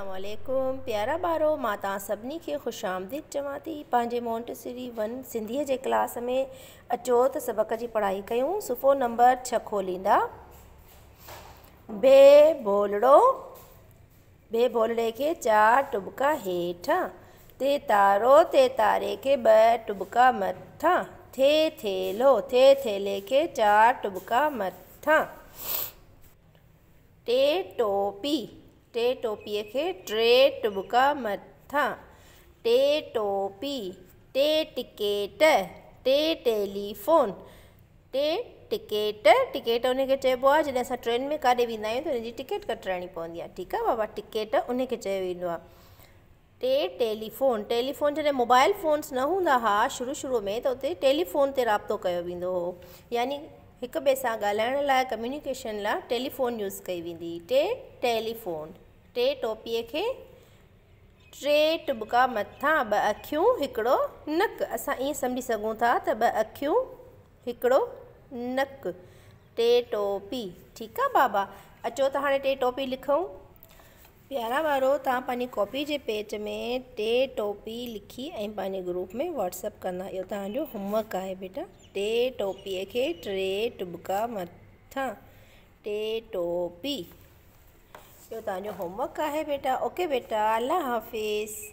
अल्लाम प्यारा बारो मां तव्हां सभिनी खे आमदीद चवां थी पंहिंजे वन सिंधीअ के क्लास में अचो त सबक़ की पढ़ाई क्यों सुफ़ो नंबर छह खोलींदा बे भोलड़ो बे भोलड़े खे चारि टुबका हेठां ते तारो ते तारे खे ॿ टुबका मथां थे थेलो थे थेले खे चारि टुबका मथां टे टोपी टे टोपीअ खे टे टुॿिका मथां टे टोपी टे टिकेट टे टेलीफोन टे टिकेट टिकेट उनखे चब जैसे अस ट्रेन में काॾे वेंदा तो उनकी टिकेट कटाइणी पवी आहे ठीकु आहे बाबा टिकेट उनखे चयो टे टेलीफोन टेलीफोन जैसे मोबाइल फ़ोन्स न हूंदा हुआ शुरू शुरू में तो उते टेलीफोन से राबो किया वो हुओ यानी हिक ॿिए सां ॻाल्हाइण लाइ कम्यूनिकेशन लाइ टेलीफ़ोन यूज़ कई वेंदी टे टेलीफ़ोन टे टोपीअ खे टे टुबका मथां ॿ अखियूं हिकिड़ो नक असां ईअं सम्झी सघूं था त ॿ अखियूं हिकिड़ो नक टे टोपी ठीकु आहे बाबा अचो त हाणे टे टोपी लिखूं प्यारा ॿारो तव्हां कॉपी के पेज में टे टोपी लिखी ऐं ग्रुप में व्हाट्सअप करना यो तुम होमवर्क है बेटा टे टोपी के टे टुबका मत टे टोपी यो तुम होमवर्क है बेटा ओके बेटा अल्लाह हाफ़िज़